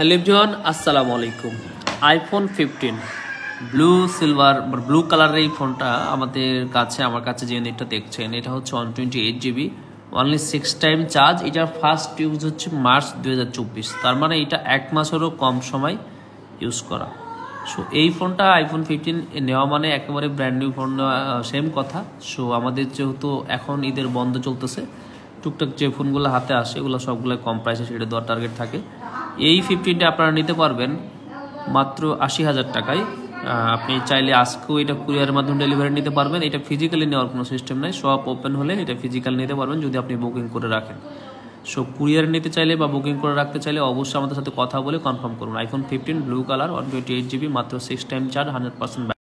hello জন আসসালামু আলাইকুম iPhone fifteen blue silver blue কালারের এই ফোনটা আমাদের কাছে আমার কাছে যে নেটটা দেখছেন এটা হচ্ছে one twenty eight GB only six time charge এটার ফার্স্ট ইউজ হচ্ছে মার্চ দু তার মানে এটা এক মাসেরও কম সময় ইউজ করা সো এই ফোনটা আইফোন ফিফটিন নেওয়া মানে একেবারে ব্র্যান্ড নিউ ফোন সেম কথা সো আমাদের যেহেতু এখন ঈদের বন্ধ চলতেছে টুকটাক যে ফোনগুলো হাতে আসে এগুলো সবগুলো কম প্রাইসে সেটা দেওয়ার টার্গেট থাকে এই ফিফটিনটা আপনারা নিতে পারবেন মাত্র আশি হাজার টাকায় আপনি চাইলে আজকেও এটা কুরিয়ারের মাধ্যমে ডেলিভারি নিতে পারবেন এটা ফিজিক্যালি নেওয়ার কোনো সিস্টেম নাই শপ ওপেন হলে এটা ফিজিক্যাল নিতে পারবেন যদি আপনি বুকিং করে রাখেন সো কুরিয়ার নিতে চাইলে বা বুকিং করে রাখতে চাইলে অবশ্যই আমাদের সাথে কথা বলে কনফার্ম করুন iPhone fifteen blue colour one twenty eight GB মাত্র সিক্স টাইম চার হান্ড্রেড পার্সেন্ট